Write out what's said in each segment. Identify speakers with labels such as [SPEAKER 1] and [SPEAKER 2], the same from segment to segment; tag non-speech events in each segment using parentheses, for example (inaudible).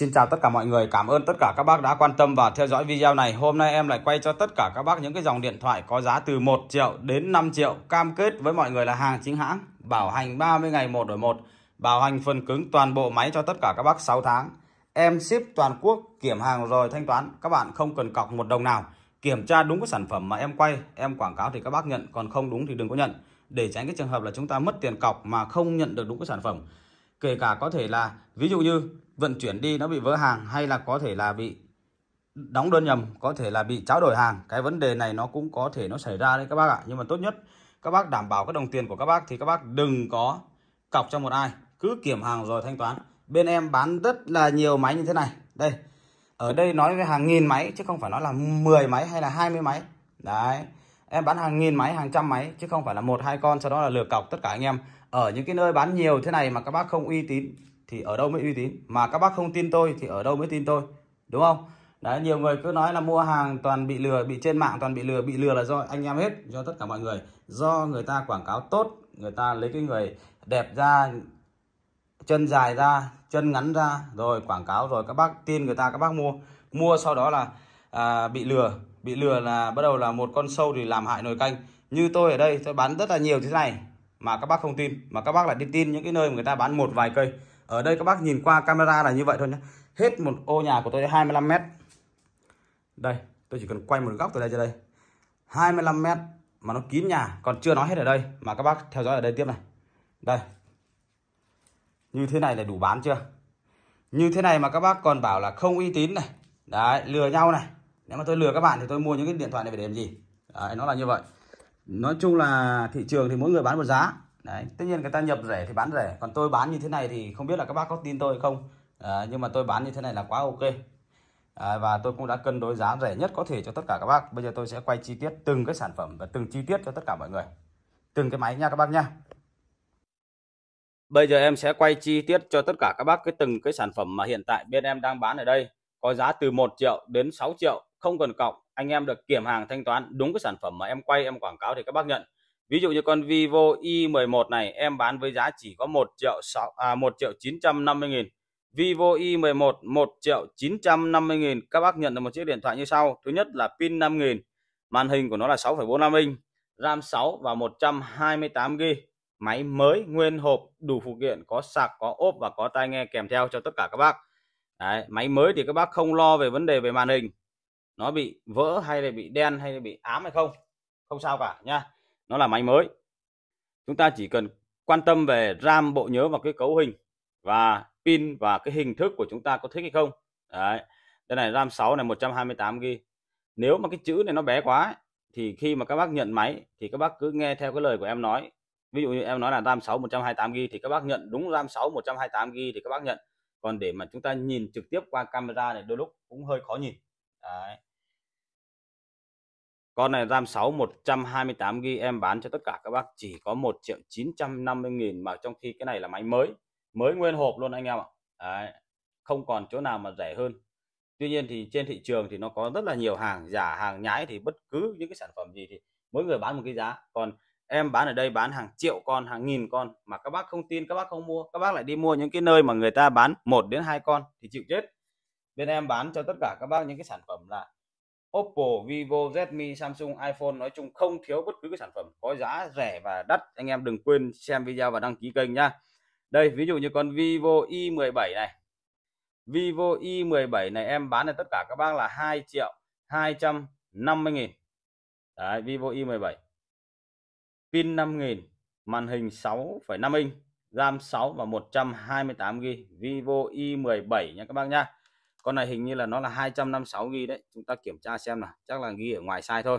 [SPEAKER 1] Xin chào tất cả mọi người, cảm ơn tất cả các bác đã quan tâm và theo dõi video này. Hôm nay em lại quay cho tất cả các bác những cái dòng điện thoại có giá từ 1 triệu đến 5 triệu, cam kết với mọi người là hàng chính hãng, bảo hành 30 ngày một đổi một, bảo hành phần cứng toàn bộ máy cho tất cả các bác 6 tháng. Em ship toàn quốc, kiểm hàng rồi thanh toán, các bạn không cần cọc một đồng nào. Kiểm tra đúng cái sản phẩm mà em quay, em quảng cáo thì các bác nhận, còn không đúng thì đừng có nhận. Để tránh cái trường hợp là chúng ta mất tiền cọc mà không nhận được đúng cái sản phẩm kể cả có thể là ví dụ như vận chuyển đi nó bị vỡ hàng hay là có thể là bị đóng đơn nhầm có thể là bị tráo đổi hàng cái vấn đề này nó cũng có thể nó xảy ra đấy các bác ạ nhưng mà tốt nhất các bác đảm bảo các đồng tiền của các bác thì các bác đừng có cọc cho một ai cứ kiểm hàng rồi thanh toán bên em bán rất là nhiều máy như thế này đây ở đây nói về hàng nghìn máy chứ không phải nói là 10 máy hay là 20 máy đấy em bán hàng nghìn máy hàng trăm máy chứ không phải là một hai con sau đó là lừa cọc tất cả anh em ở những cái nơi bán nhiều thế này mà các bác không uy tín thì ở đâu mới uy tín mà các bác không tin tôi thì ở đâu mới tin tôi đúng không đấy nhiều người cứ nói là mua hàng toàn bị lừa bị trên mạng toàn bị lừa bị lừa là do anh em hết do tất cả mọi người do người ta quảng cáo tốt người ta lấy cái người đẹp ra chân dài ra chân ngắn ra rồi quảng cáo rồi các bác tin người ta các bác mua mua sau đó là à, bị lừa bị lừa là bắt đầu là một con sâu thì làm hại nồi canh như tôi ở đây tôi bán rất là nhiều thế này mà các bác không tin mà các bác lại đi tin những cái nơi mà người ta bán một vài cây ở đây các bác nhìn qua camera là như vậy thôi nhé hết một ô nhà của tôi 25 mét đây tôi chỉ cần quay một góc từ đây cho đây 25 mét mà nó kín nhà còn chưa nói hết ở đây mà các bác theo dõi ở đây tiếp này đây như thế này là đủ bán chưa như thế này mà các bác còn bảo là không uy tín này đấy lừa nhau này nếu mà tôi lừa các bạn thì tôi mua những cái điện thoại này để làm gì đấy, nó là như vậy nói chung là thị trường thì mỗi người bán một giá đấy tất nhiên người ta nhập rẻ thì bán rẻ còn tôi bán như thế này thì không biết là các bác có tin tôi không à, nhưng mà tôi bán như thế này là quá ok à, và tôi cũng đã cân đối giá rẻ nhất có thể cho tất cả các bác bây giờ tôi sẽ quay chi tiết từng cái sản phẩm và từng chi tiết cho tất cả mọi người từng cái máy nha các bác nha bây giờ em sẽ quay chi tiết cho tất cả các bác cái từng cái sản phẩm mà hiện tại bên em đang bán ở đây có giá từ 1 triệu đến 6 triệu không cần cộng anh em được kiểm hàng thanh toán đúng cái sản phẩm mà em quay em quảng cáo thì các bác nhận ví dụ như con Vivo i11 này em bán với giá chỉ có 1 triệu 6 à 1 triệu 950 nghìn Vivo i11 1 triệu 950 nghìn các bác nhận được một chiếc điện thoại như sau thứ nhất là pin 5000 màn hình của nó là 6,45 inch RAM 6 và 128GB máy mới nguyên hộp đủ phụ kiện có sạc có ốp và có tai nghe kèm theo cho tất cả các bác Đấy, máy mới thì các bác không lo về vấn đề về màn hình nó bị vỡ hay là bị đen hay là bị ám hay không không sao cả nha nó là máy mới chúng ta chỉ cần quan tâm về RAM bộ nhớ và cái cấu hình và pin và cái hình thức của chúng ta có thích hay không đấy đây này RAM 6 này 128 g, nếu mà cái chữ này nó bé quá thì khi mà các bác nhận máy thì các bác cứ nghe theo cái lời của em nói ví dụ như em nói là RAM 6 128 g thì các bác nhận đúng RAM 6 128 g thì các bác nhận còn để mà chúng ta nhìn trực tiếp qua camera này đôi lúc cũng hơi khó nhìn đấy con này RAM 6 128 GB em bán cho tất cả các bác chỉ có 1 triệu 950 nghìn mà trong khi cái này là máy mới, mới nguyên hộp luôn anh em ạ. Đấy, không còn chỗ nào mà rẻ hơn. Tuy nhiên thì trên thị trường thì nó có rất là nhiều hàng giả, hàng nhái thì bất cứ những cái sản phẩm gì thì mỗi người bán một cái giá. Còn em bán ở đây bán hàng triệu con, hàng nghìn con mà các bác không tin, các bác không mua, các bác lại đi mua những cái nơi mà người ta bán một đến hai con thì chịu chết. Bên em bán cho tất cả các bác những cái sản phẩm là Oppo, Vivo, Redmi, Samsung, iPhone nói chung không thiếu bất cứ cái sản phẩm có giá rẻ và đắt. Anh em đừng quên xem video và đăng ký kênh nhá. Đây, ví dụ như con Vivo i17 này. Vivo i17 này em bán cho tất cả các bác là 2 triệu 250 nghìn. Đấy, Vivo i17. Pin 5000, màn hình 6,5 inch, RAM 6 và 128 GB. Vivo i17 nha các bác nhá con này hình như là nó là 256 ghi đấy chúng ta kiểm tra xem là chắc là ghi ở ngoài sai thôi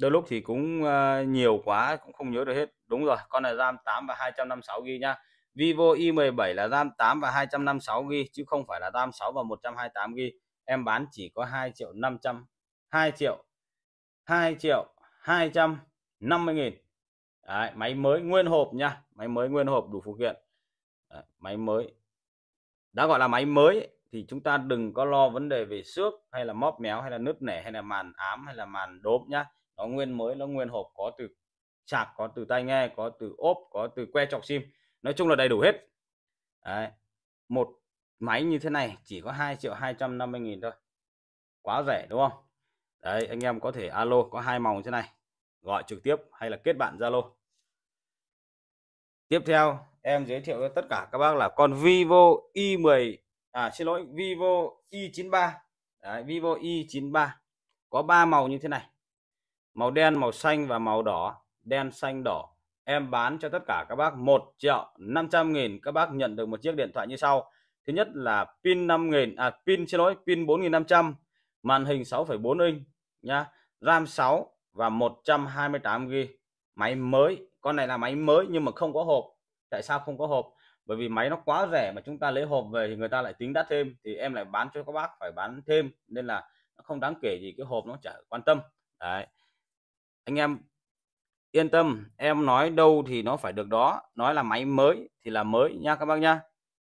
[SPEAKER 1] đôi lúc thì cũng ờ, nhiều quá cũng không nhớ được hết đúng rồi con này RAM 8 và 256 ghi nhá Vivo i17 là RAM 8 và 256 ghi chứ không phải là RAM 6 và 128 ghi em bán chỉ có 2 triệu 500 2 triệu 2 triệu 250 nghìn Đấy, máy mới nguyên hộp nha máy mới nguyên hộp đủ phụ kiện máy mới đã gọi là máy mới thì chúng ta đừng có lo vấn đề về xước hay là móp méo hay là nứt nẻ hay là màn ám hay là màn đốm nhá nó nguyên mới nó nguyên hộp có từ sạc có từ tai nghe có từ ốp có từ que chọc sim nói chung là đầy đủ hết Đấy. một máy như thế này chỉ có 2 triệu 250 nghìn thôi quá rẻ đúng không đấy anh em có thể alo có hai màu như thế này gọi trực tiếp hay là kết bạn Zalo tiếp theo em giới thiệu cho tất cả các bác là con Vivo i10 à xin lỗi Vivo i93 Đấy, Vivo i93 có ba màu như thế này màu đen màu xanh và màu đỏ đen xanh đỏ em bán cho tất cả các bác 1 triệu 500 nghìn các bác nhận được một chiếc điện thoại như sau thứ nhất là pin 5000 à pin xin lỗi pin 4500 màn hình 6,4 inch nha RAM 6 và 128 GB máy mới con này là máy mới nhưng mà không có hộp tại sao không có hộp bởi vì máy nó quá rẻ mà chúng ta lấy hộp về thì người ta lại tính đắt thêm thì em lại bán cho các bác phải bán thêm nên là nó không đáng kể gì cái hộp nó chả quan tâm đấy anh em yên tâm em nói đâu thì nó phải được đó nói là máy mới thì là mới nha các bác nha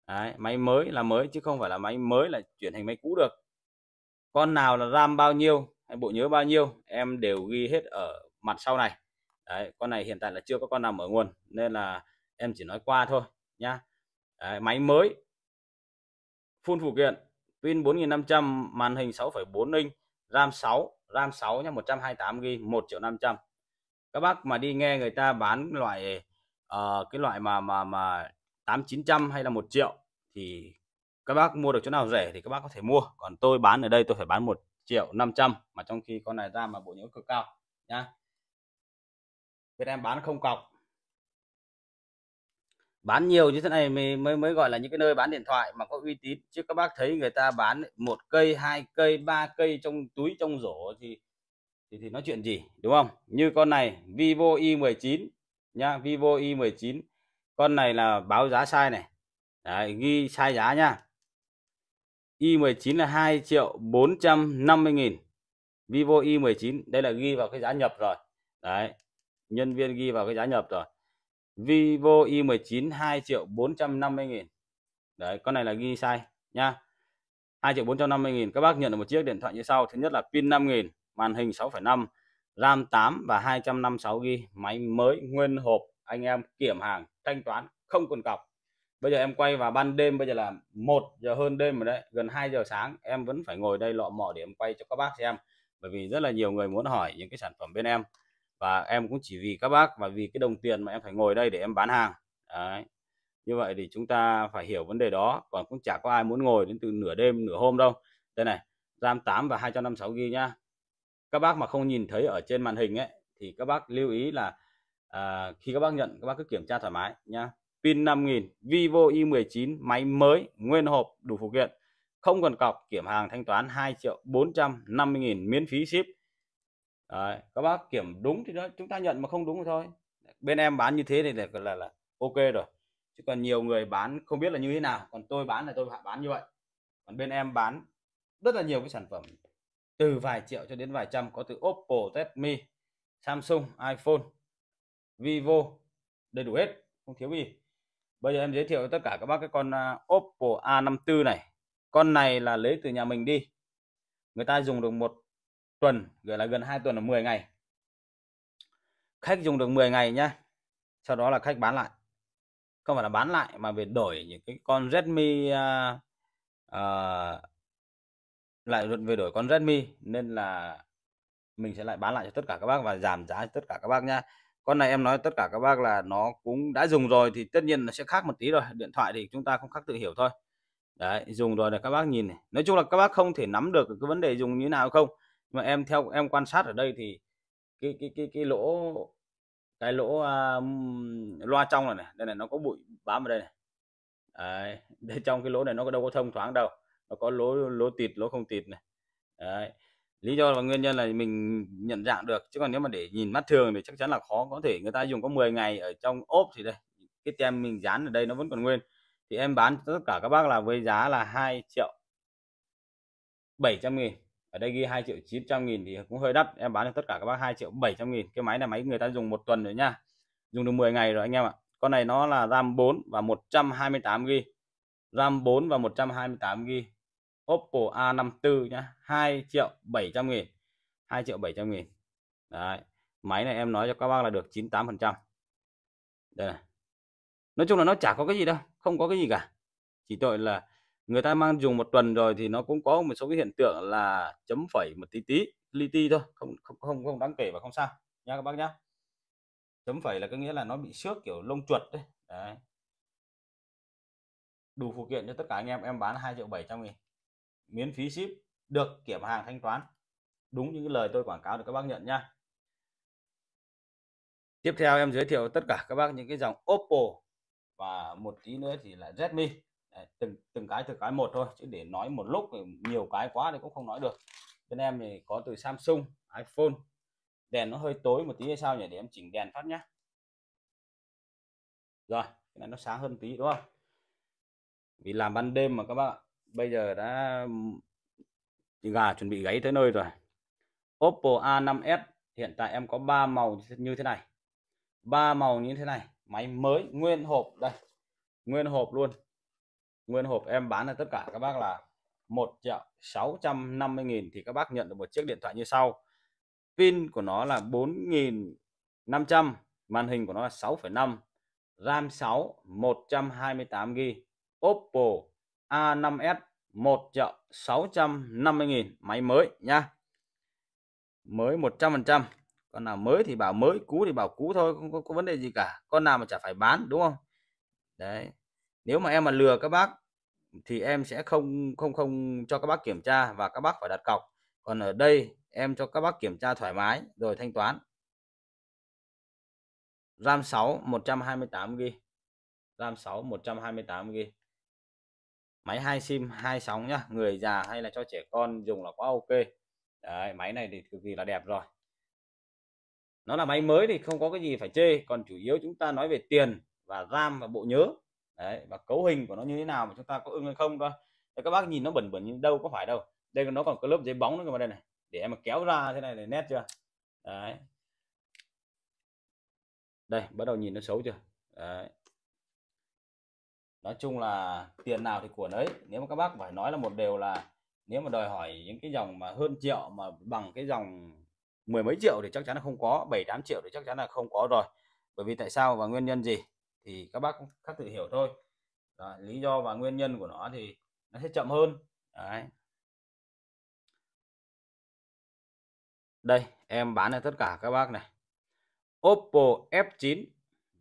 [SPEAKER 1] Đấy, máy mới là mới chứ không phải là máy mới là chuyển thành máy cũ được con nào là RAM bao nhiêu hay bộ nhớ bao nhiêu em đều ghi hết ở mặt sau này Đấy, con này hiện tại là chưa có con nào mở nguồn nên là em chỉ nói qua thôi nhá Đấy, máy mới full phụ kiện pin 4500 màn hình 6,4 inch RAM 6 RAM 6 nhá 128GB 1 triệu 500 các bác mà đi nghe người ta bán loại uh, cái loại mà mà mà 8900 hay là 1 triệu thì các bác mua được chỗ nào rẻ thì các bác có thể mua còn tôi bán ở đây tôi phải bán 1 triệu 500 mà trong khi con này ra mà bộ nhớ cực cao nhá Việt Em bán không cọc bán nhiều như thế này mới mới mới gọi là những cái nơi bán điện thoại mà có uy tín chứ các bác thấy người ta bán một cây hai cây ba cây trong túi trong rổ thì thì, thì nói chuyện gì đúng không như con này Vivo i19 nhá Vivo i19 con này là báo giá sai này Đấy, ghi sai giá nhá i19 là 2 triệu 450 nghìn Vivo i19 đây là ghi vào cái giá nhập rồi đấy nhân viên ghi vào cái giá nhập rồi Vivo i19 2 triệu 450 nghìn đấy con này là ghi sai nha 2 triệu 450 nghìn các bác nhận được một chiếc điện thoại như sau thứ nhất là pin 5 nghìn màn hình 6,5 RAM 8 và 256 g máy mới nguyên hộp anh em kiểm hàng thanh toán không cần cọc bây giờ em quay vào ban đêm bây giờ là 1 giờ hơn đêm rồi đấy gần 2 giờ sáng em vẫn phải ngồi đây lọ mọ để em quay cho các bác xem bởi vì rất là nhiều người muốn hỏi những cái sản phẩm bên em và em cũng chỉ vì các bác và vì cái đồng tiền mà em phải ngồi đây để em bán hàng đấy như vậy thì chúng ta phải hiểu vấn đề đó còn cũng chả có ai muốn ngồi đến từ nửa đêm nửa hôm đâu đây này RAM 8 và 256 ghi nhá các bác mà không nhìn thấy ở trên màn hình ấy thì các bác lưu ý là à, khi các bác nhận các bác cứ kiểm tra thoải mái nhá pin 5000 Vivo i19 máy mới nguyên hộp đủ phụ kiện không cần cọc kiểm hàng thanh toán 2 triệu 450 nghìn miễn phí ship Đấy, các bác kiểm đúng thì đó chúng ta nhận mà không đúng thì thôi bên em bán như thế thì là, là là ok rồi chứ còn nhiều người bán không biết là như thế nào còn tôi bán là tôi bán như vậy còn bên em bán rất là nhiều cái sản phẩm từ vài triệu cho đến vài trăm có từ Oppo, Redmi, Samsung, iPhone, Vivo đầy đủ hết không thiếu gì bây giờ em giới thiệu tất cả các bác cái con à, Oppo A54 này con này là lấy từ nhà mình đi người ta dùng được một tuần gọi là gần 2 tuần là 10 ngày khách dùng được 10 ngày nhá sau đó là khách bán lại không phải là bán lại mà về đổi những cái con Redmi uh, uh, lại về đổi con Redmi nên là mình sẽ lại bán lại cho tất cả các bác và giảm giá cho tất cả các bác nhá con này em nói tất cả các bác là nó cũng đã dùng rồi thì tất nhiên nó sẽ khác một tí rồi điện thoại thì chúng ta không khác tự hiểu thôi đấy dùng rồi là các bác nhìn này nói chung là các bác không thể nắm được cái vấn đề dùng như nào không mà em theo em quan sát ở đây thì cái cái cái cái lỗ cái lỗ um, loa trong này này đây này nó có bụi bám vào đây này đấy, (laughs) để trong cái lỗ này nó đâu có thông thoáng đâu nó có lỗ lỗ tịt lỗ không tịt này đấy. lý do và nguyên nhân là mình nhận dạng được chứ còn nếu mà để nhìn mắt thường thì chắc chắn là khó có thể người ta dùng có 10 ngày ở trong ốp thì đây cái tem mình dán ở đây nó vẫn còn nguyên thì em bán tất cả các bác là với giá là 2 triệu 700 nghìn ở đây ghi 2 triệu 900 nghìn thì cũng hơi đắt em bán cho tất cả các bác 2 triệu 700 nghìn cái máy là máy người ta dùng một tuần rồi nha dùng được 10 ngày rồi anh em ạ con này nó là RAM 4 và 128 GB RAM 4 và 128 GB Oppo A54 nhá 2 triệu 700 nghìn 2 triệu 700 nghìn đấy máy này em nói cho các bác là được 98 phần trăm đây này. nói chung là nó chả có cái gì đâu không có cái gì cả chỉ tội là người ta mang dùng một tuần rồi thì nó cũng có một số cái hiện tượng là chấm phẩy một tí tí li ti thôi không không không không đáng kể và không sao nha các bác nhá chấm phẩy là có nghĩa là nó bị xước kiểu lông chuột đấy, đấy. đủ phụ kiện cho tất cả anh em em bán 2 triệu 700 nghìn miễn phí ship được kiểm hàng thanh toán đúng những lời tôi quảng cáo được các bác nhận nha tiếp theo em giới thiệu tất cả các bác những cái dòng Oppo và một tí nữa thì là Redmi Đấy, từng từng cái từng cái một thôi chứ để nói một lúc nhiều cái quá thì cũng không nói được bên em thì có từ Samsung iPhone đèn nó hơi tối một tí hay sao nhỉ để em chỉnh đèn phát nhá rồi cái này nó sáng hơn tí đúng không vì làm ban đêm mà các bạn bây giờ đã gà chuẩn bị gáy tới nơi rồi Oppo A5s hiện tại em có ba màu như thế này ba màu như thế này máy mới nguyên hộp đây nguyên hộp luôn nguyên hộp em bán là tất cả các bác là 1 triệu 650 nghìn thì các bác nhận được một chiếc điện thoại như sau pin của nó là 4.500 màn hình của nó là 6,5 RAM 6 128GB Oppo A5s 1 triệu 650 nghìn máy mới nha mới 100% con nào mới thì bảo mới cũ thì bảo cũ thôi không có, có vấn đề gì cả con nào mà chả phải bán đúng không đấy nếu mà em mà lừa các bác thì em sẽ không không không cho các bác kiểm tra và các bác phải đặt cọc còn ở đây em cho các bác kiểm tra thoải mái rồi thanh toán RAM 6 128 GB RAM 6 128 GB máy hai sim hai sóng nhá người già hay là cho trẻ con dùng là quá ok Đấy, máy này thì cực kỳ là đẹp rồi nó là máy mới thì không có cái gì phải chê còn chủ yếu chúng ta nói về tiền và RAM và bộ nhớ đấy và cấu hình của nó như thế nào mà chúng ta có ưng hay không thôi để các bác nhìn nó bẩn bẩn như đâu có phải đâu đây nó còn cái lớp giấy bóng nữa mà đây này để em mà kéo ra thế này để nét chưa đấy đây bắt đầu nhìn nó xấu chưa đấy nói chung là tiền nào thì của nấy nếu mà các bác phải nói là một điều là nếu mà đòi hỏi những cái dòng mà hơn triệu mà bằng cái dòng mười mấy triệu thì chắc chắn là không có bảy tám triệu thì chắc chắn là không có rồi bởi vì tại sao và nguyên nhân gì thì các bác cũng khác tự hiểu thôi Đó, lý do và nguyên nhân của nó thì nó sẽ chậm hơn Đấy. đây em bán cho tất cả các bác này Oppo F9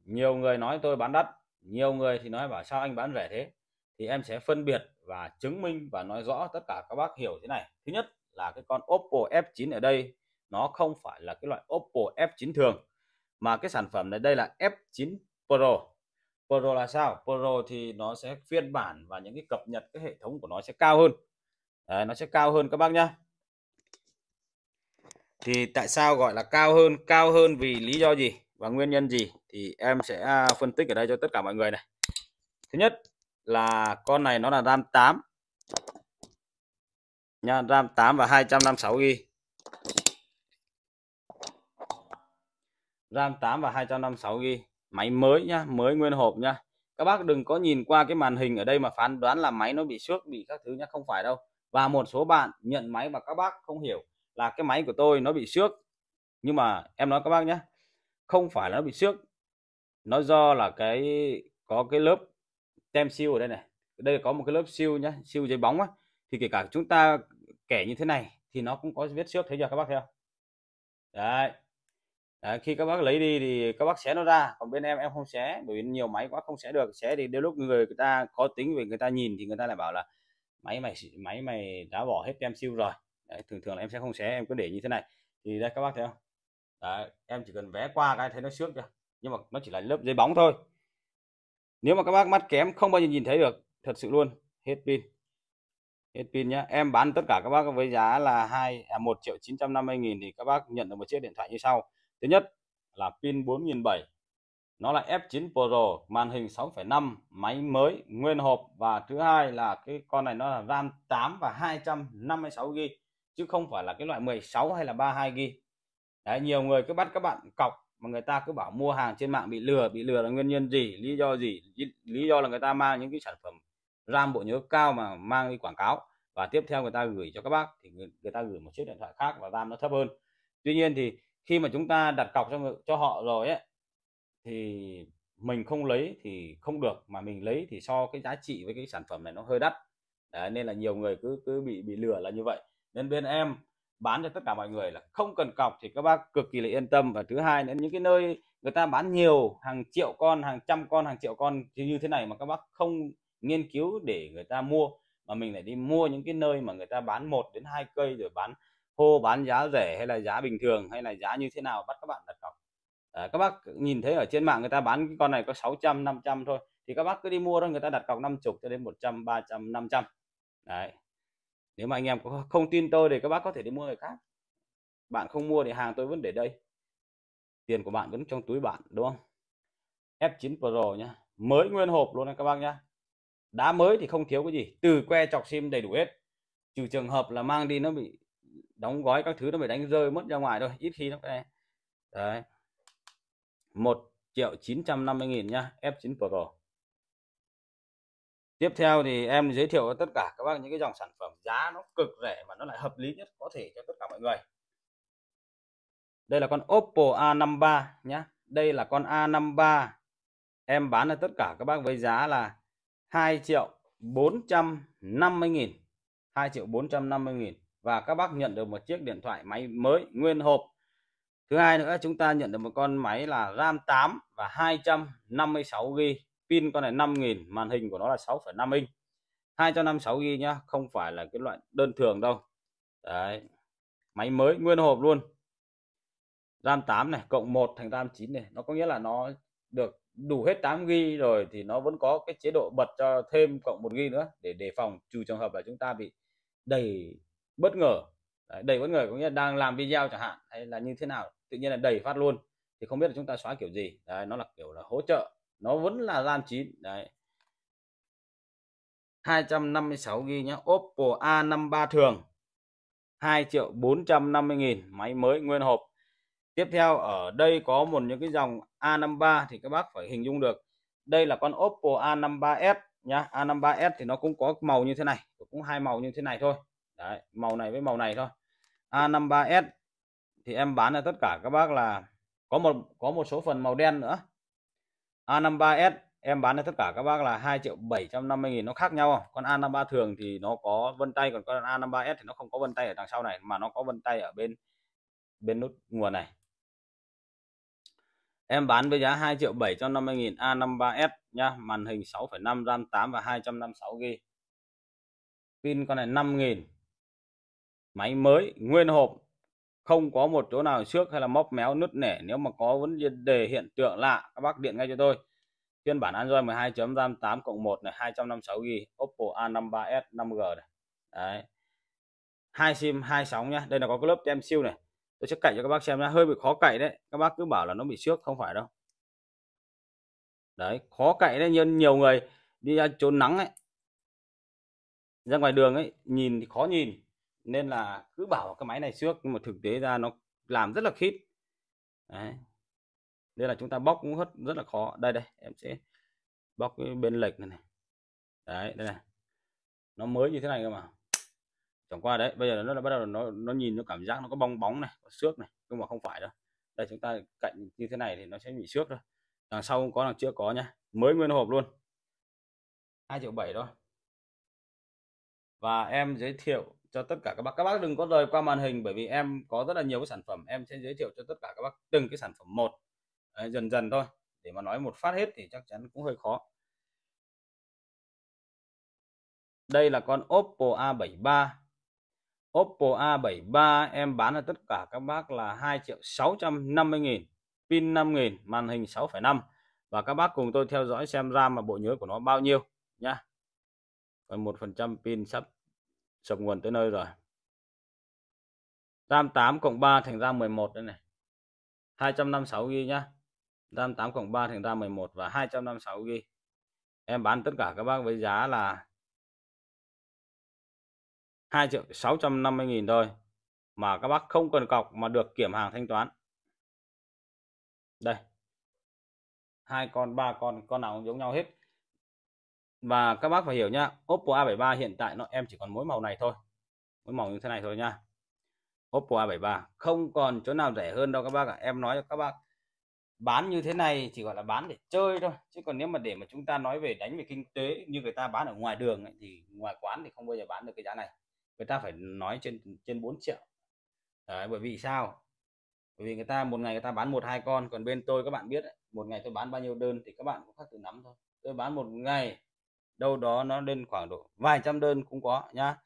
[SPEAKER 1] nhiều người nói tôi bán đắt nhiều người thì nói bảo sao anh bán rẻ thế thì em sẽ phân biệt và chứng minh và nói rõ tất cả các bác hiểu thế này thứ nhất là cái con Oppo F9 ở đây nó không phải là cái loại Oppo F9 thường mà cái sản phẩm này đây là F9 Pro Pro là sao Pro thì nó sẽ phiên bản và những cái cập nhật cái hệ thống của nó sẽ cao hơn Đấy, nó sẽ cao hơn các bác nhá thì tại sao gọi là cao hơn cao hơn vì lý do gì và nguyên nhân gì thì em sẽ à, phân tích ở đây cho tất cả mọi người này thứ nhất là con này nó là RAM 8 nha RAM 8 và 256 GB RAM 8 và 256 GB máy mới nhá mới nguyên hộp nhá các bác đừng có nhìn qua cái màn hình ở đây mà phán đoán là máy nó bị xước bị các thứ nhá không phải đâu và một số bạn nhận máy mà các bác không hiểu là cái máy của tôi nó bị xước nhưng mà em nói các bác nhé không phải là nó bị xước nó do là cái có cái lớp tem siêu ở đây này đây có một cái lớp siêu nhá siêu giấy bóng á thì kể cả chúng ta kẻ như thế này thì nó cũng có vết xước thấy chưa các bác theo đấy Đấy, khi các bác lấy đi thì các bác xé nó ra còn bên em em không xé bởi vì nhiều máy quá không xé được xé thì đôi lúc người ta có tính về người ta nhìn thì người ta lại bảo là máy mày máy mày đã bỏ hết tem siêu rồi đấy, thường thường là em sẽ không xé em cứ để như thế này thì đây các bác thấy không đấy, em chỉ cần vẽ qua cái thấy nó xước chưa nhưng mà nó chỉ là lớp giấy bóng thôi nếu mà các bác mắt kém không bao giờ nhìn thấy được thật sự luôn hết pin hết pin nhá em bán tất cả các bác với giá là hai à, một triệu chín trăm năm mươi nghìn thì các bác nhận được một chiếc điện thoại như sau Thứ nhất là pin 4007. Nó là F9 Pro, màn hình 6,5, máy mới, nguyên hộp và thứ hai là cái con này nó là RAM 8 và 256GB chứ không phải là cái loại 16 hay là 32GB. Đấy, nhiều người cứ bắt các bạn cọc mà người ta cứ bảo mua hàng trên mạng bị lừa, bị lừa là nguyên nhân gì, lý do gì? Lý do là người ta mang những cái sản phẩm RAM bộ nhớ cao mà mang đi quảng cáo và tiếp theo người ta gửi cho các bác thì người, người ta gửi một chiếc điện thoại khác và RAM nó thấp hơn. Tuy nhiên thì khi mà chúng ta đặt cọc cho cho họ rồi ấy thì mình không lấy thì không được mà mình lấy thì so cái giá trị với cái sản phẩm này nó hơi đắt Đấy, nên là nhiều người cứ cứ bị bị lừa là như vậy nên bên em bán cho tất cả mọi người là không cần cọc thì các bác cực kỳ là yên tâm và thứ hai nữa những cái nơi người ta bán nhiều hàng triệu con hàng trăm con hàng triệu con như thế này mà các bác không nghiên cứu để người ta mua mà mình lại đi mua những cái nơi mà người ta bán một đến hai cây rồi bán hô bán giá rẻ hay là giá bình thường hay là giá như thế nào bắt các bạn đặt cọc à, các bác nhìn thấy ở trên mạng người ta bán con này có 600 500 thôi thì các bác cứ đi mua thôi người ta đặt cọc 50 cho đến 100 300 500 đấy nếu mà anh em không tin tôi thì các bác có thể đi mua người khác bạn không mua thì hàng tôi vẫn để đây tiền của bạn vẫn trong túi bạn đúng không F9 Pro nhá mới nguyên hộp luôn này các bác nhá đá mới thì không thiếu cái gì từ que chọc sim đầy đủ hết trừ trường hợp là mang đi nó bị đóng gói các thứ nó phải đánh rơi mất ra ngoài thôi ít khi nó cái đấy một triệu chín trăm năm mươi nghìn nhá F9 Pro tiếp theo thì em giới thiệu tất cả các bác những cái dòng sản phẩm giá nó cực rẻ mà nó lại hợp lý nhất có thể cho tất cả mọi người đây là con Oppo A53 nhá đây là con A53 em bán là tất cả các bác với giá là 2 triệu 450 nghìn 2 triệu 450 nghìn và các bác nhận được một chiếc điện thoại máy mới nguyên hộp thứ hai nữa chúng ta nhận được một con máy là RAM 8 và 256 g pin con này 5.000 màn hình của nó là 6,5 inch 256 g nhá không phải là cái loại đơn thường đâu đấy máy mới nguyên hộp luôn RAM 8 này cộng 1 thành RAM 9 này nó có nghĩa là nó được đủ hết 8 GB rồi thì nó vẫn có cái chế độ bật cho thêm cộng 1 GB nữa để đề phòng trừ trường hợp là chúng ta bị đầy bất ngờ đấy, đẩy bất ngờ có nghĩa là đang làm video chẳng hạn hay là như thế nào tự nhiên là đầy phát luôn thì không biết là chúng ta xóa kiểu gì đấy, nó là kiểu là hỗ trợ nó vẫn là lan chín đấy 256 ghi nhá Oppo A53 thường 2 triệu 450 nghìn máy mới nguyên hộp tiếp theo ở đây có một những cái dòng A53 thì các bác phải hình dung được đây là con Oppo A53s nhá A53s thì nó cũng có màu như thế này cũng hai màu như thế này thôi Đấy, màu này với màu này thôi A53s thì em bán cho tất cả các bác là có một có một số phần màu đen nữa A53s em bán cho tất cả các bác là 2 triệu 750 nghìn nó khác nhau không con A53 thường thì nó có vân tay còn con A53s thì nó không có vân tay ở đằng sau này mà nó có vân tay ở bên bên nút nguồn này em bán với giá 2 triệu 750 nghìn A53s nha màn hình 6,5 RAM 8 và 256 g pin con này 5 nghìn máy mới nguyên hộp không có một chỗ nào xước hay là móc méo nứt nẻ nếu mà có vấn đề hiện tượng lạ các bác điện ngay cho tôi phiên bản Android 12 tám cộng một này 256 GB Oppo A53s năm g này đấy hai sim hai sóng nhá đây là có lớp tem siêu này tôi sẽ cạy cho các bác xem nhá hơi bị khó cạy đấy các bác cứ bảo là nó bị xước không phải đâu đấy khó cạy đấy nhưng nhiều người đi ra trốn nắng ấy ra ngoài đường ấy nhìn thì khó nhìn nên là cứ bảo cái máy này trước nhưng mà thực tế ra nó làm rất là khít đấy nên là chúng ta bóc cũng rất rất là khó đây đây em sẽ bóc cái bên lệch này, này. đấy đây này nó mới như thế này cơ mà chẳng qua đấy bây giờ nó là bắt đầu nó nó nhìn nó cảm giác nó có bong bóng này có xước này nhưng mà không phải đâu đây chúng ta cạnh như thế này thì nó sẽ bị xước thôi đằng sau không có đằng trước có nhá mới nguyên hộp luôn hai triệu bảy thôi và em giới thiệu cho tất cả các bác các bác đừng có rời qua màn hình bởi vì em có rất là nhiều cái sản phẩm em sẽ giới thiệu cho tất cả các bác từng cái sản phẩm một Đấy, dần dần thôi để mà nói một phát hết thì chắc chắn cũng hơi khó đây là con Oppo A73 Oppo A73 em bán cho tất cả các bác là 2 triệu 650 nghìn pin 5 nghìn màn hình 6,5 và các bác cùng tôi theo dõi xem ra mà bộ nhớ của nó bao nhiêu nhá. còn một phần trăm pin sắp sập nguồn tới nơi rồi RAM 8 cộng 3 thành RAM 11 đây này 256 ghi nhá RAM 8 cộng 3 thành RAM 11 và 256 ghi em bán tất cả các bác với giá là 2 triệu 650 nghìn thôi mà các bác không cần cọc mà được kiểm hàng thanh toán đây hai con ba con con nào cũng giống nhau hết và các bác phải hiểu nhá Oppo A73 hiện tại nó em chỉ còn mỗi màu này thôi mỗi màu như thế này thôi nhá Oppo A73 không còn chỗ nào rẻ hơn đâu các bác ạ à. em nói cho các bác bán như thế này chỉ gọi là bán để chơi thôi chứ còn nếu mà để mà chúng ta nói về đánh về kinh tế như người ta bán ở ngoài đường ấy, thì ngoài quán thì không bao giờ bán được cái giá này người ta phải nói trên trên 4 triệu Đấy, bởi vì sao bởi vì người ta một ngày người ta bán một hai con còn bên tôi các bạn biết ấy, một ngày tôi bán bao nhiêu đơn thì các bạn cũng khác tự nắm thôi tôi bán một ngày đâu đó nó lên khoảng độ vài trăm đơn cũng có nhá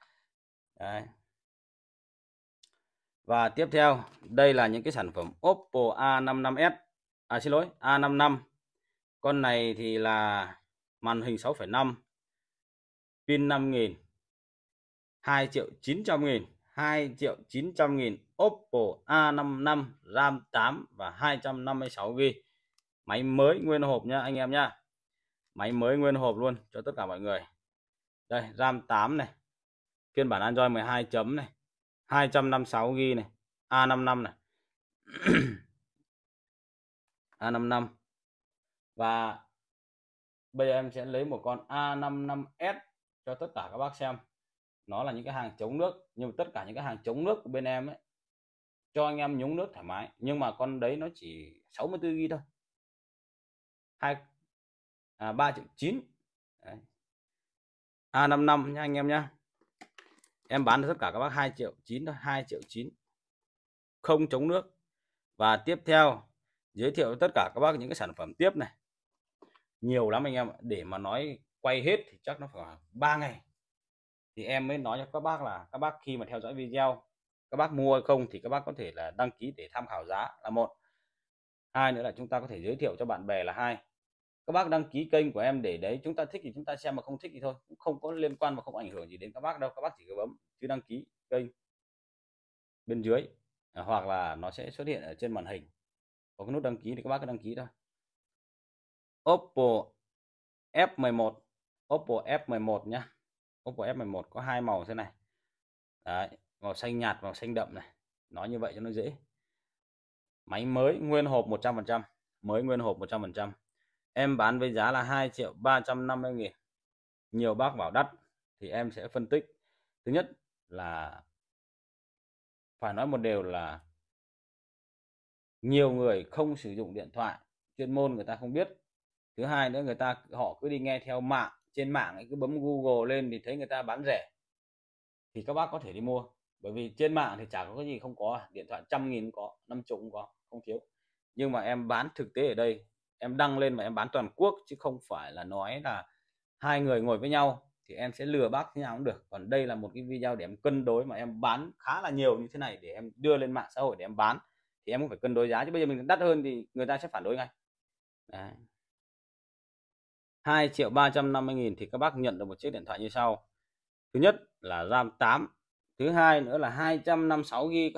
[SPEAKER 1] Đấy. và tiếp theo đây là những cái sản phẩm Oppo A55s à xin lỗi A55 con này thì là màn hình 6,5 pin 5000 2 triệu 900 nghìn 2 triệu 900 nghìn Oppo A55 RAM 8 và 256 GB máy mới nguyên hộp nha anh em nha máy mới nguyên hộp luôn cho tất cả mọi người đây RAM 8 này phiên bản Android 12 chấm này 256 GB này A55 này A55 (clears throat) và bây giờ em sẽ lấy một con A55s cho tất cả các bác xem nó là những cái hàng chống nước nhưng tất cả những cái hàng chống nước của bên em ấy cho anh em nhúng nước thoải mái nhưng mà con đấy nó chỉ 64 GB thôi hai à, 3 triệu 9 Đấy. A55 nha anh em nhá em bán được tất cả các bác 2 triệu 9 thôi 2 triệu 9 không chống nước và tiếp theo giới thiệu tất cả các bác những cái sản phẩm tiếp này nhiều lắm anh em để mà nói quay hết thì chắc nó phải 3 ngày thì em mới nói cho các bác là các bác khi mà theo dõi video các bác mua hay không thì các bác có thể là đăng ký để tham khảo giá là một hai nữa là chúng ta có thể giới thiệu cho bạn bè là hai các bác đăng ký kênh của em để đấy chúng ta thích thì chúng ta xem mà không thích thì thôi cũng không có liên quan và không ảnh hưởng gì đến các bác đâu các bác chỉ có bấm chữ đăng ký kênh bên dưới à, hoặc là nó sẽ xuất hiện ở trên màn hình có cái nút đăng ký thì các bác cứ đăng ký thôi Oppo F11 Oppo F11 nhá Oppo F11 có hai màu thế này đấy, màu xanh nhạt màu xanh đậm này nói như vậy cho nó dễ máy mới nguyên hộp 100% mới nguyên hộp 100% em bán với giá là 2 triệu 350 nghìn nhiều bác bảo đắt thì em sẽ phân tích thứ nhất là phải nói một điều là nhiều người không sử dụng điện thoại chuyên môn người ta không biết thứ hai nữa người ta họ cứ đi nghe theo mạng trên mạng ấy, cứ bấm google lên thì thấy người ta bán rẻ thì các bác có thể đi mua bởi vì trên mạng thì chả có cái gì không có điện thoại trăm nghìn có năm chục cũng có không thiếu nhưng mà em bán thực tế ở đây em đăng lên mà em bán toàn quốc chứ không phải là nói là hai người ngồi với nhau thì em sẽ lừa bác thế nào cũng được còn đây là một cái video để em cân đối mà em bán khá là nhiều như thế này để em đưa lên mạng xã hội để em bán thì em cũng phải cân đối giá chứ bây giờ mình đắt hơn thì người ta sẽ phản đối ngay Đấy. 2 triệu 350 nghìn thì các bác nhận được một chiếc điện thoại như sau thứ nhất là RAM 8 thứ hai nữa là 256 ghi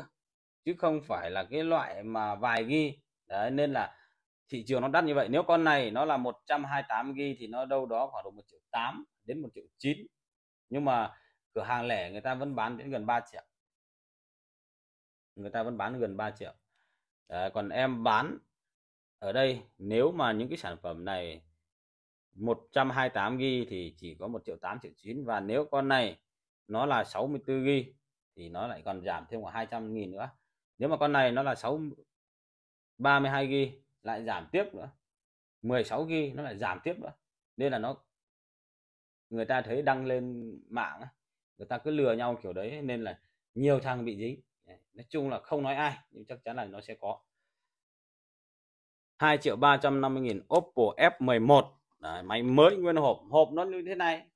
[SPEAKER 1] chứ không phải là cái loại mà vài ghi Đấy, nên là thị trường nó đắt như vậy nếu con này nó là 128 g thì nó đâu đó khoảng độ 1 triệu 8 đến 1 triệu 9 nhưng mà cửa hàng lẻ người ta vẫn bán đến gần 3 triệu người ta vẫn bán gần 3 triệu à, còn em bán ở đây nếu mà những cái sản phẩm này 128 g thì chỉ có 1 triệu 8 triệu 9 và nếu con này nó là 64 g thì nó lại còn giảm thêm khoảng 200 nghìn nữa nếu mà con này nó là 6 32 g lại giảm tiếp nữa 16 ghi nó lại giảm tiếp nữa nên là nó người ta thấy đăng lên mạng người ta cứ lừa nhau kiểu đấy nên là nhiều thằng bị dính nói chung là không nói ai nhưng chắc chắn là nó sẽ có 2 triệu 350 nghìn Oppo F11 Đấy, máy mới nguyên hộp hộp nó như thế này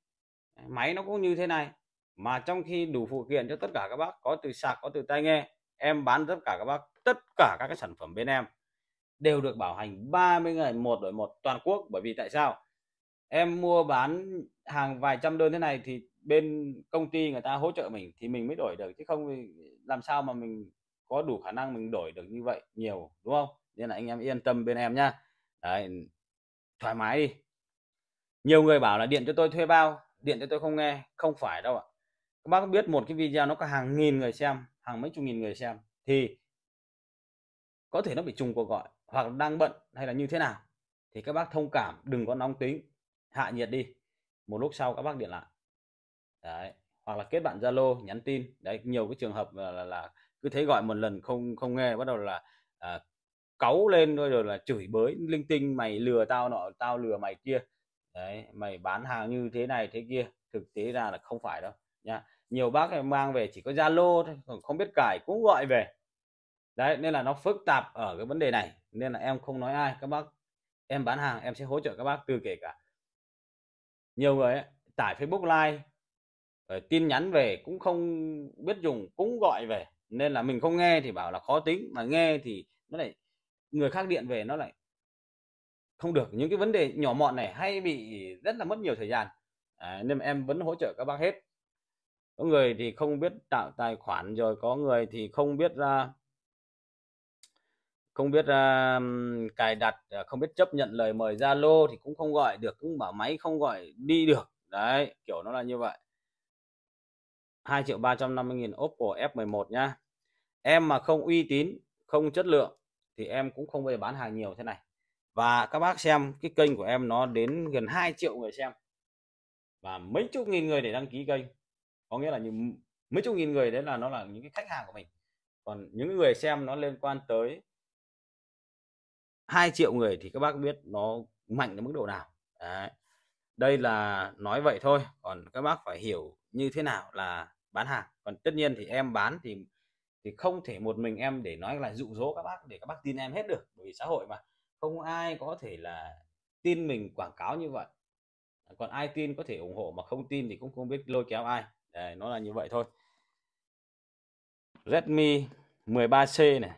[SPEAKER 1] máy nó cũng như thế này mà trong khi đủ phụ kiện cho tất cả các bác có từ sạc có từ tai nghe em bán tất cả các bác tất cả các cái sản phẩm bên em đều được bảo hành 30 ngày một đổi một toàn quốc bởi vì tại sao em mua bán hàng vài trăm đơn thế này thì bên công ty người ta hỗ trợ mình thì mình mới đổi được chứ không làm sao mà mình có đủ khả năng mình đổi được như vậy nhiều đúng không nên là anh em yên tâm bên em nhá đấy thoải mái đi nhiều người bảo là điện cho tôi thuê bao điện cho tôi không nghe không phải đâu ạ các bác biết một cái video nó có hàng nghìn người xem hàng mấy chục nghìn người xem thì có thể nó bị trùng cuộc gọi hoặc đang bận hay là như thế nào thì các bác thông cảm đừng có nóng tính hạ nhiệt đi một lúc sau các bác điện lại đấy hoặc là kết bạn zalo nhắn tin đấy nhiều cái trường hợp là, là, là cứ thấy gọi một lần không không nghe bắt đầu là à, cáu lên rồi rồi là chửi bới linh tinh mày lừa tao nọ tao lừa mày kia đấy mày bán hàng như thế này thế kia thực tế ra là không phải đâu nha nhiều bác mang về chỉ có zalo thôi không biết cài cũng gọi về đấy nên là nó phức tạp ở cái vấn đề này nên là em không nói ai các bác em bán hàng em sẽ hỗ trợ các bác từ kể cả nhiều người ấy, tải Facebook like tin nhắn về cũng không biết dùng cũng gọi về nên là mình không nghe thì bảo là khó tính mà nghe thì nó lại người khác điện về nó lại không được những cái vấn đề nhỏ mọn này hay bị rất là mất nhiều thời gian à, nên em vẫn hỗ trợ các bác hết có người thì không biết tạo tài khoản rồi có người thì không biết ra uh, không biết uh, cài đặt à, không biết chấp nhận lời mời Zalo thì cũng không gọi được cũng bảo máy không gọi đi được đấy kiểu nó là như vậy 2 triệu 350 nghìn Oppo F11 nhá em mà không uy tín không chất lượng thì em cũng không bao giờ bán hàng nhiều thế này và các bác xem cái kênh của em nó đến gần 2 triệu người xem và mấy chục nghìn người để đăng ký kênh có nghĩa là những mấy chục nghìn người đấy là nó là những cái khách hàng của mình còn những người xem nó liên quan tới 2 triệu người thì các bác biết nó mạnh đến mức độ nào Đấy. đây là nói vậy thôi còn các bác phải hiểu như thế nào là bán hàng còn tất nhiên thì em bán thì thì không thể một mình em để nói là dụ dỗ các bác để các bác tin em hết được bởi vì xã hội mà không ai có thể là tin mình quảng cáo như vậy còn ai tin có thể ủng hộ mà không tin thì cũng không biết lôi kéo ai Đấy, nó là như vậy thôi Redmi 13C này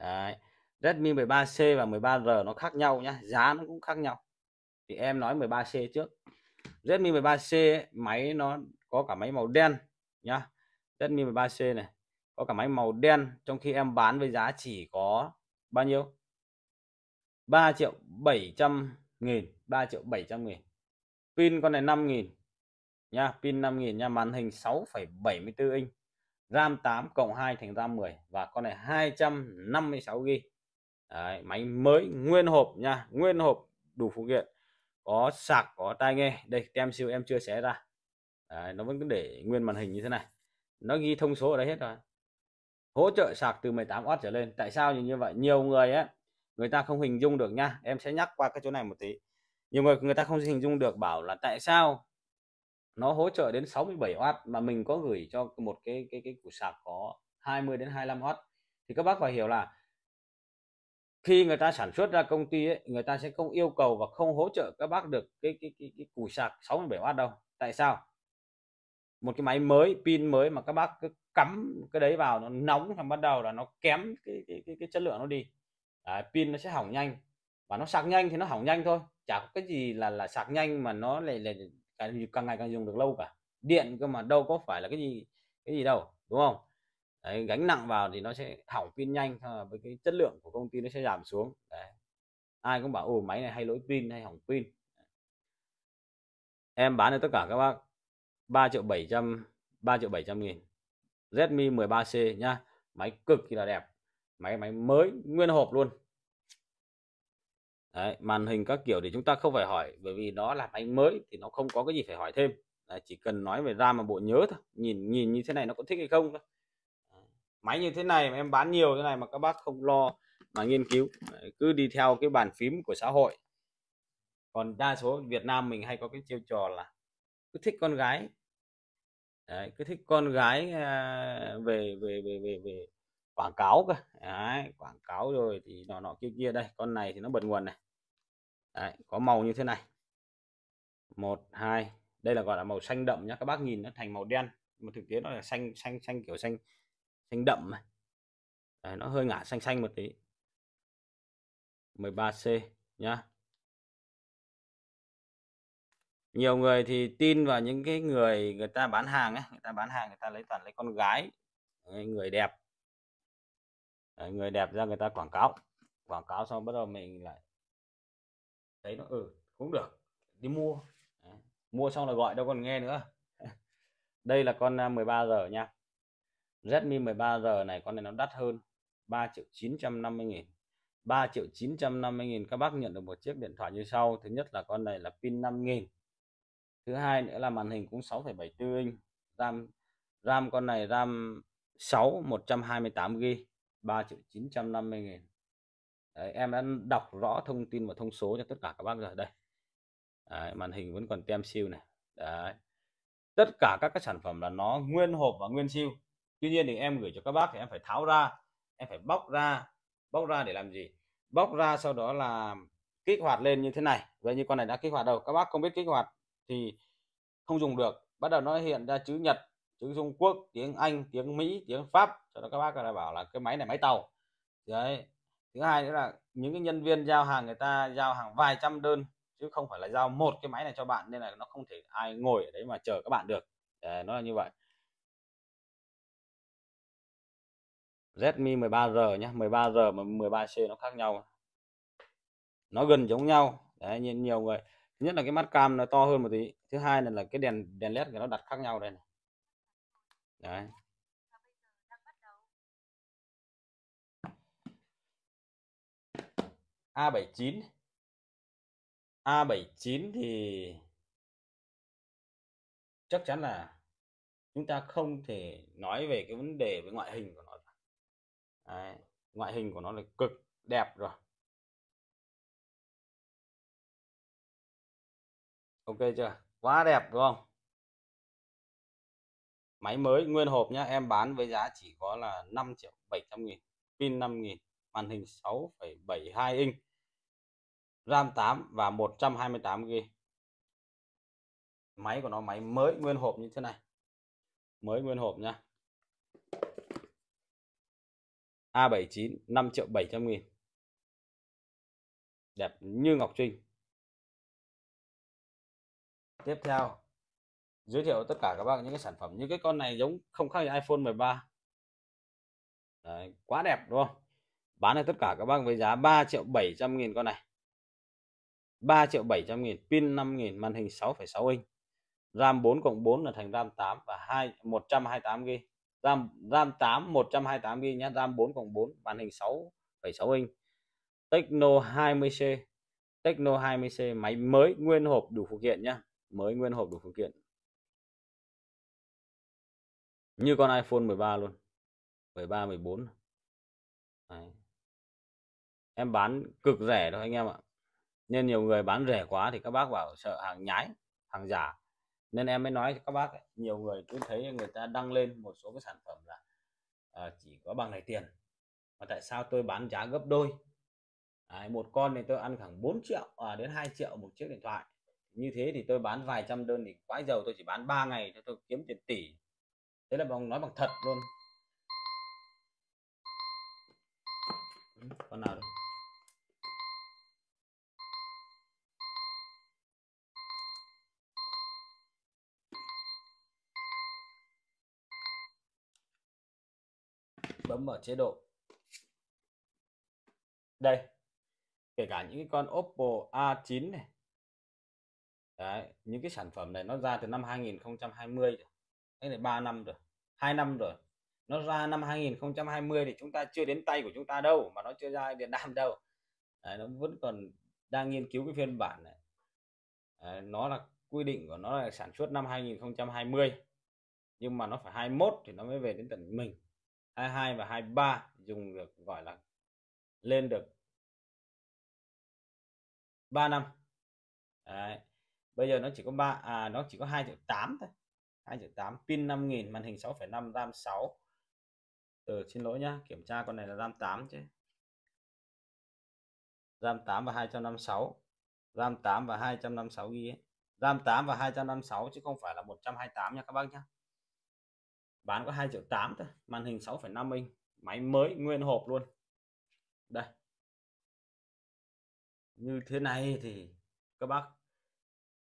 [SPEAKER 1] Đấy. Redmi 13C và 13R nó khác nhau nhá giá nó cũng khác nhau thì em nói 13C trước Redmi 13C ấy, máy nó có cả máy màu đen nhá Redmi 13C này có cả máy màu đen trong khi em bán với giá chỉ có bao nhiêu 3 triệu 700 nghìn 3 triệu 700 nghìn pin con này 5 nghìn nhá, pin 5 nghìn nhá, màn hình 6,74 inch RAM 8 cộng 2 thành RAM 10 và con này 256 GB Đấy, máy mới nguyên hộp nha nguyên hộp đủ phụ kiện có sạc có tai nghe đây tem siêu em chưa xé ra Đấy, nó vẫn cứ để nguyên màn hình như thế này nó ghi thông số ở đây hết rồi hỗ trợ sạc từ 18W trở lên tại sao như vậy nhiều người ấy người ta không hình dung được nha em sẽ nhắc qua cái chỗ này một tí nhiều người người ta không hình dung được bảo là tại sao nó hỗ trợ đến 67W mà mình có gửi cho một cái cái cái củ sạc có 20 đến 25W thì các bác phải hiểu là khi người ta sản xuất ra công ty ấy, người ta sẽ không yêu cầu và không hỗ trợ các bác được cái cái cái, cái củ sạc 67W đâu tại sao một cái máy mới pin mới mà các bác cứ cắm cái đấy vào nó nóng xong bắt đầu là nó kém cái cái, cái, cái chất lượng nó đi à, pin nó sẽ hỏng nhanh và nó sạc nhanh thì nó hỏng nhanh thôi chả có cái gì là là sạc nhanh mà nó lại là càng ngày càng dùng được lâu cả điện cơ mà đâu có phải là cái gì cái gì đâu đúng không đấy, gánh nặng vào thì nó sẽ hỏng pin nhanh với cái chất lượng của công ty nó sẽ giảm xuống đấy. ai cũng bảo ồ máy này hay lỗi pin hay hỏng pin em bán được tất cả các bác 3 triệu 700 3 triệu 700 nghìn Redmi 13C nhá máy cực kỳ là đẹp máy máy mới nguyên hộp luôn Đấy, màn hình các kiểu thì chúng ta không phải hỏi bởi vì nó là máy mới thì nó không có cái gì phải hỏi thêm Đấy, chỉ cần nói về ra mà bộ nhớ thôi nhìn nhìn như thế này nó có thích hay không thôi máy như thế này mà em bán nhiều thế này mà các bác không lo mà nghiên cứu cứ đi theo cái bàn phím của xã hội còn đa số Việt Nam mình hay có cái chiêu trò là cứ thích con gái Đấy, cứ thích con gái à, về về về về về quảng cáo cơ Đấy, quảng cáo rồi thì nọ nọ kia kia đây con này thì nó bật nguồn này Đấy, có màu như thế này một hai đây là gọi là màu xanh đậm nhá các bác nhìn nó thành màu đen mà thực tế nó là xanh xanh xanh kiểu xanh xanh đậm này Đấy, nó hơi ngả xanh xanh một tí 13C nhá nhiều người thì tin vào những cái người người ta bán hàng ấy người ta bán hàng người ta lấy toàn lấy con gái người đẹp Đấy, người đẹp ra người ta quảng cáo quảng cáo xong bắt đầu mình lại thấy nó ừ cũng được đi mua Đấy. mua xong là gọi đâu còn nghe nữa (laughs) đây là con 13 giờ nha Redmi 13R này con này nó đắt hơn 3 triệu 950 nghìn 3 triệu 950 nghìn các bác nhận được một chiếc điện thoại như sau thứ nhất là con này là pin 5000 thứ hai nữa là màn hình cũng 6,74 inch RAM RAM con này RAM 6 128GB 3 triệu 950 nghìn Đấy, em đã đọc rõ thông tin và thông số cho tất cả các bác rồi đây Đấy, màn hình vẫn còn tem siêu này Đấy. tất cả các các sản phẩm là nó nguyên hộp và nguyên siêu tuy nhiên thì em gửi cho các bác thì em phải tháo ra em phải bóc ra bóc ra để làm gì bóc ra sau đó là kích hoạt lên như thế này vậy như con này đã kích hoạt đâu các bác không biết kích hoạt thì không dùng được bắt đầu nó hiện ra chữ Nhật chữ Trung Quốc tiếng Anh tiếng Mỹ tiếng Pháp cho đó các bác là bảo là cái máy này máy tàu đấy thứ hai nữa là những cái nhân viên giao hàng người ta giao hàng vài trăm đơn chứ không phải là giao một cái máy này cho bạn nên là nó không thể ai ngồi ở đấy mà chờ các bạn được đấy, nó là như vậy Redmi 13R nhé 13R và 13C nó khác nhau nó gần giống nhau đấy nhìn nhiều người thứ nhất là cái mắt cam nó to hơn một tí thứ hai là, là cái đèn đèn led của nó đặt khác nhau đây này đấy A79 A79 thì chắc chắn là chúng ta không thể nói về cái vấn đề về ngoại hình của nó Đấy. ngoại hình của nó là cực đẹp rồi ok chưa quá đẹp đúng không máy mới nguyên hộp nhá em bán với giá chỉ có là 5 triệu 700 nghìn pin 5 nghìn màn hình 6,72 inch RAM 8 và 128 GB máy của nó máy mới nguyên hộp như thế này mới nguyên hộp nhá A79 5 triệu 700 nghìn đẹp như Ngọc Trinh tiếp theo giới thiệu tất cả các bác những cái sản phẩm như cái con này giống không khác như iPhone 13 Đấy, quá đẹp đúng không bán được tất cả các bác với giá 3 triệu 700 nghìn con này 3 triệu 700 nghìn pin 5 nghìn màn hình 6,6 inch RAM 4 cộng 4 là thành RAM 8 và 2 128 GB RAM RAM 8 128 GB nhé RAM 4 cộng 4 màn hình 6,6 inch Tecno 20C Tecno 20C máy mới nguyên hộp đủ phụ kiện nhá mới nguyên hộp đủ phụ kiện như con iPhone 13 luôn 13 14 Đấy. em bán cực rẻ thôi anh em ạ nên nhiều người bán rẻ quá thì các bác bảo sợ hàng nhái hàng giả nên em mới nói cho các bác ấy, nhiều người cứ thấy người ta đăng lên một số cái sản phẩm là uh, chỉ có bằng này tiền mà tại sao tôi bán giá gấp đôi Đấy, à, một con thì tôi ăn khoảng 4 triệu à, đến 2 triệu một chiếc điện thoại như thế thì tôi bán vài trăm đơn thì quá giàu tôi chỉ bán 3 ngày cho tôi kiếm tiền tỷ thế là bằng nói bằng thật luôn con nào đâu bấm mở chế độ đây kể cả những cái con Oppo A9 này Đấy, những cái sản phẩm này nó ra từ năm 2020 rồi. này là 3 năm rồi, 2 năm rồi. Nó ra năm 2020 thì chúng ta chưa đến tay của chúng ta đâu mà nó chưa ra Việt Nam đâu. Đấy, nó vẫn còn đang nghiên cứu cái phiên bản này. Đấy, nó là quy định của nó là sản xuất năm 2020 nhưng mà nó phải 21 thì nó mới về đến tận mình. 22 và 23 dùng được gọi là lên được 3 năm Đấy. bây giờ nó chỉ có 3 à, nó chỉ có 2 triệu 8 thôi 2 triệu 8 pin 5000 màn hình 6,5 RAM 6 từ xin lỗi nhá kiểm tra con này là RAM 8 chứ RAM 8 và 256 RAM 8 và 256 ghi ấy. RAM 8 và 256 chứ không phải là 128 nha các bác nhá bán có 2 triệu 8 thôi màn hình 6,5 inch máy mới nguyên hộp luôn đây như thế này thì các bác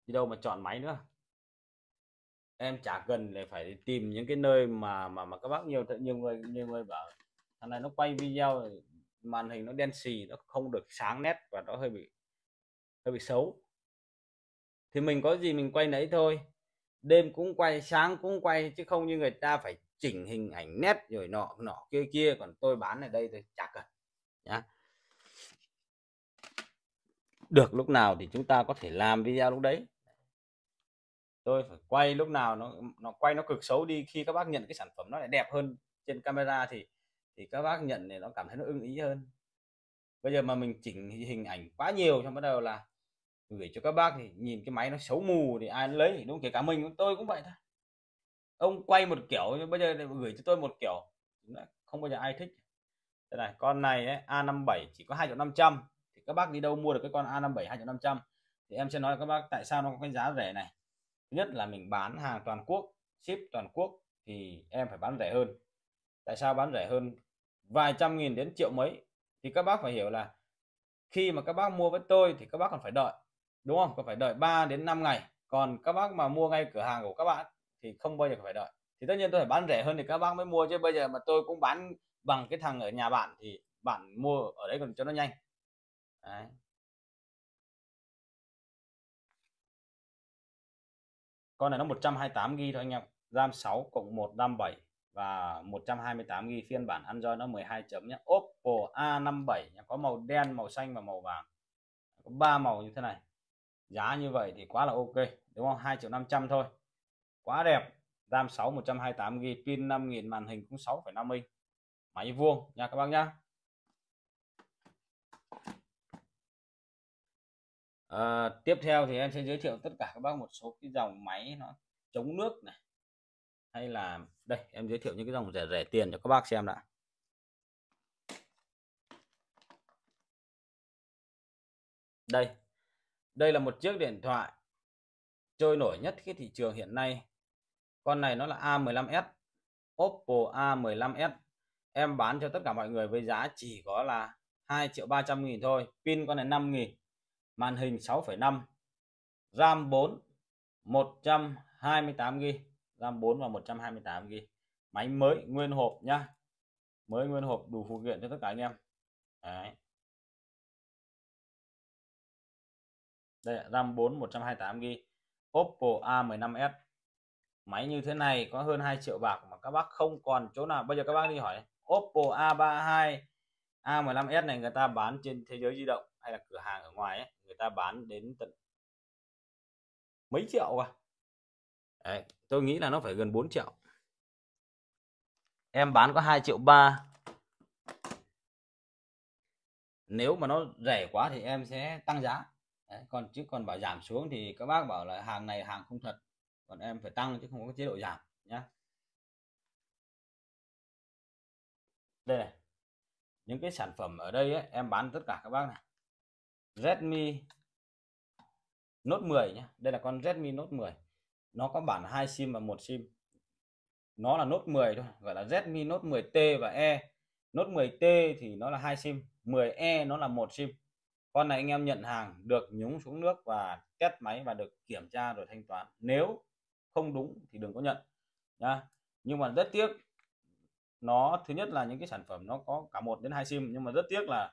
[SPEAKER 1] đi đâu mà chọn máy nữa em chả cần để phải đi tìm những cái nơi mà mà mà các bác nhiều nhiều người nhiều người bảo thằng này nó quay video màn hình nó đen xì nó không được sáng nét và nó hơi bị hơi bị xấu thì mình có gì mình quay nấy thôi đêm cũng quay sáng cũng quay chứ không như người ta phải chỉnh hình ảnh nét rồi nọ nọ kia kia còn tôi bán ở đây tôi chả cần nhá được lúc nào thì chúng ta có thể làm video lúc đấy tôi phải quay lúc nào nó nó quay nó cực xấu đi khi các bác nhận cái sản phẩm nó lại đẹp hơn trên camera thì thì các bác nhận thì nó cảm thấy nó ưng ý hơn bây giờ mà mình chỉnh hình ảnh quá nhiều trong bắt đầu là gửi cho các bác thì nhìn cái máy nó xấu mù thì ai lấy đúng kể cả mình tôi cũng vậy thôi ông quay một kiểu nhưng bây giờ gửi cho tôi một kiểu không bao giờ ai thích đây này con này ấy, A57 chỉ có 2 triệu 500 thì các bác đi đâu mua được cái con A57 2 triệu 500 thì em sẽ nói các bác tại sao nó có cái giá rẻ này thứ nhất là mình bán hàng toàn quốc ship toàn quốc thì em phải bán rẻ hơn tại sao bán rẻ hơn vài trăm nghìn đến triệu mấy thì các bác phải hiểu là khi mà các bác mua với tôi thì các bác còn phải đợi đúng không có phải đợi 3 đến 5 ngày còn các bác mà mua ngay cửa hàng của các bạn thì không bao giờ phải đợi thì tất nhiên tôi phải bán rẻ hơn thì các bác mới mua chứ bây giờ mà tôi cũng bán bằng cái thằng ở nhà bạn thì bạn mua ở đấy còn cho nó nhanh đấy. con này nó 128 GB thôi anh em RAM 6 cộng 1 RAM 7 và 128 GB phiên bản Android nó 12 chấm nhé Oppo A57 nhé. có màu đen màu xanh và màu vàng có ba màu như thế này giá như vậy thì quá là ok đúng không 2 triệu 500 thôi quá đẹp RAM 6 128 GB pin 5000 màn hình cũng 6,5 inch máy vuông nha các bác nhá à, tiếp theo thì em sẽ giới thiệu tất cả các bác một số cái dòng máy nó chống nước này hay là đây em giới thiệu những cái dòng rẻ rẻ tiền cho các bác xem đã đây đây là một chiếc điện thoại trôi nổi nhất cái thị trường hiện nay. Con này nó là A15s, Oppo A15s. Em bán cho tất cả mọi người với giá chỉ có là 2 triệu 300 nghìn thôi. Pin con này 5 nghìn, màn hình 6,5, RAM 4, 128 g RAM 4 và 128 g Máy mới nguyên hộp nhá. Mới nguyên hộp đủ phụ kiện cho tất cả anh em. Đấy. đây là RAM 4 128 GB Oppo A15s máy như thế này có hơn 2 triệu bạc mà các bác không còn chỗ nào bây giờ các bác đi hỏi Oppo A32 A15s này người ta bán trên thế giới di động hay là cửa hàng ở ngoài ấy, người ta bán đến tận mấy triệu à Đấy, tôi nghĩ là nó phải gần 4 triệu em bán có 2 triệu ba nếu mà nó rẻ quá thì em sẽ tăng giá Đấy, còn chứ còn bảo giảm xuống thì các bác bảo là hàng này hàng không thật còn em phải tăng chứ không có chế độ giảm nhá đây này những cái sản phẩm ở đây ấy, em bán tất cả các bác này Redmi Note 10 nhé Đây là con Redmi Note 10 nó có bản hai sim và một sim nó là Note 10 thôi gọi là Redmi Note 10T và E Note 10T thì nó là hai sim 10E nó là một sim con này anh em nhận hàng được nhúng xuống nước và test máy và được kiểm tra rồi thanh toán nếu không đúng thì đừng có nhận nha nhưng mà rất tiếc nó thứ nhất là những cái sản phẩm nó có cả một đến hai sim nhưng mà rất tiếc là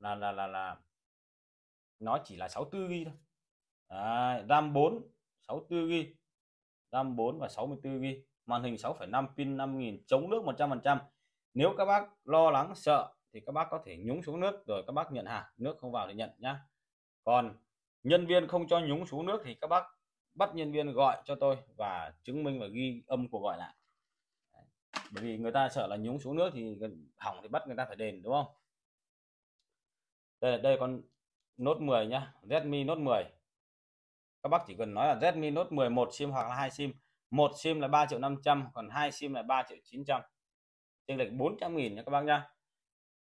[SPEAKER 1] là là là là nó chỉ là 64 gb thôi à, RAM 4 64 ghi RAM 4 và 64 ghi màn hình 6,5 pin 5000 chống nước 100% nếu các bác lo lắng sợ thì các bác có thể nhúng xuống nước rồi các bác nhận hàng nước không vào thì nhận nhá còn nhân viên không cho nhúng xuống nước thì các bác bắt nhân viên gọi cho tôi và chứng minh và ghi âm cuộc gọi lại bởi vì người ta sợ là nhúng xuống nước thì hỏng thì bắt người ta phải đền đúng không đây đây con nốt 10 nhá Redmi nốt 10 các bác chỉ cần nói là Redmi nốt 10 một sim hoặc là hai sim một sim là 3 triệu 500 còn hai sim là 3 triệu 900 chênh lệch 400 nghìn nha các bác nhá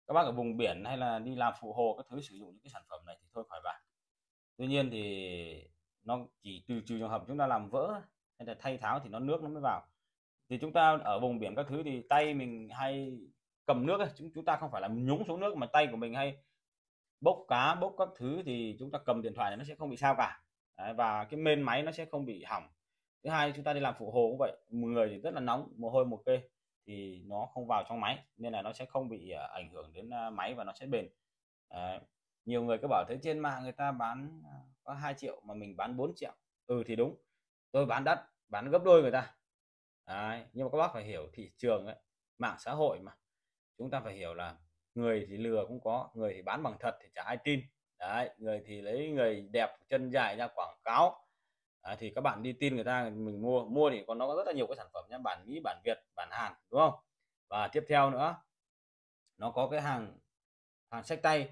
[SPEAKER 1] các bác ở vùng biển hay là đi làm phụ hồ các thứ sử dụng những cái sản phẩm này thì thôi khỏi bàn tuy nhiên thì nó chỉ từ trừ trường hợp chúng ta làm vỡ hay là thay tháo thì nó nước nó mới vào thì chúng ta ở vùng biển các thứ thì tay mình hay cầm nước ấy, chúng chúng ta không phải là nhúng xuống nước mà tay của mình hay bốc cá bốc các thứ thì chúng ta cầm điện thoại này nó sẽ không bị sao cả Đấy, và cái mên máy nó sẽ không bị hỏng thứ hai chúng ta đi làm phụ hồ cũng vậy người thì rất là nóng mồ hôi một kê thì nó không vào trong máy nên là nó sẽ không bị ờ, ảnh hưởng đến ờ, máy và nó sẽ bền à, nhiều người cứ bảo thế trên mạng người ta bán có 2 triệu mà mình bán 4 triệu ừ thì đúng tôi bán đắt bán gấp đôi người ta à, nhưng mà các bác phải hiểu thị trường ấy, mạng xã hội mà chúng ta phải hiểu là người thì lừa cũng có người thì bán bằng thật thì chả ai tin đấy người thì lấy người đẹp chân dài ra quảng cáo à, thì các bạn đi tin người ta mình mua mua thì còn nó có rất là nhiều cái sản phẩm nhé bản mỹ bản việt bản hàn đúng không và tiếp theo nữa nó có cái hàng hàng sách tay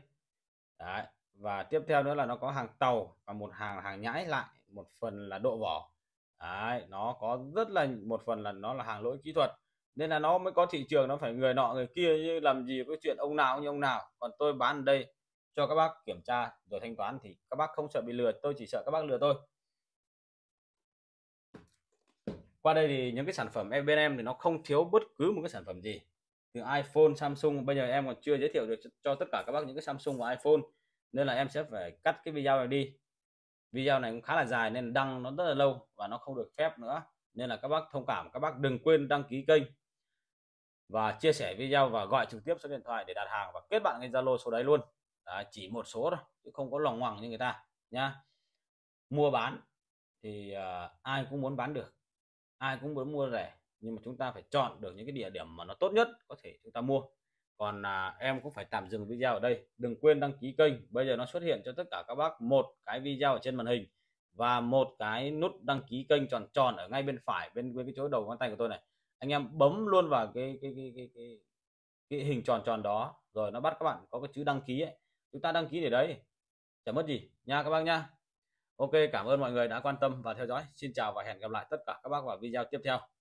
[SPEAKER 1] Đấy. và tiếp theo nữa là nó có hàng tàu và một hàng hàng nhãi lại một phần là độ vỏ Đấy. nó có rất là một phần là nó là hàng lỗi kỹ thuật nên là nó mới có thị trường nó phải người nọ người kia như làm gì với chuyện ông nào như ông nào còn tôi bán ở đây cho các bác kiểm tra rồi thanh toán thì các bác không sợ bị lừa tôi chỉ sợ các bác lừa tôi qua đây thì những cái sản phẩm em bên em thì nó không thiếu bất cứ một cái sản phẩm gì từ iPhone Samsung bây giờ em còn chưa giới thiệu được cho tất cả các bác những cái Samsung và iPhone nên là em sẽ phải cắt cái video này đi video này cũng khá là dài nên đăng nó rất là lâu và nó không được phép nữa nên là các bác thông cảm các bác đừng quên đăng ký kênh và chia sẻ video và gọi trực tiếp số điện thoại để đặt hàng và kết bạn ngay Zalo số đấy luôn Đó, chỉ một số thôi chứ không có lòng ngoằng như người ta nhá mua bán thì uh, ai cũng muốn bán được ai cũng muốn mua rẻ nhưng mà chúng ta phải chọn được những cái địa điểm mà nó tốt nhất có thể chúng ta mua còn à, em cũng phải tạm dừng video ở đây đừng quên đăng ký kênh bây giờ nó xuất hiện cho tất cả các bác một cái video ở trên màn hình và một cái nút đăng ký kênh tròn tròn ở ngay bên phải bên bên cái chỗ đầu ngón tay của tôi này anh em bấm luôn vào cái cái cái cái, cái, cái hình tròn tròn đó rồi nó bắt các bạn có cái chữ đăng ký ấy. chúng ta đăng ký để đấy chẳng mất gì nha các bác nha Ok cảm ơn mọi người đã quan tâm và theo dõi Xin chào và hẹn gặp lại tất cả các bác vào video tiếp theo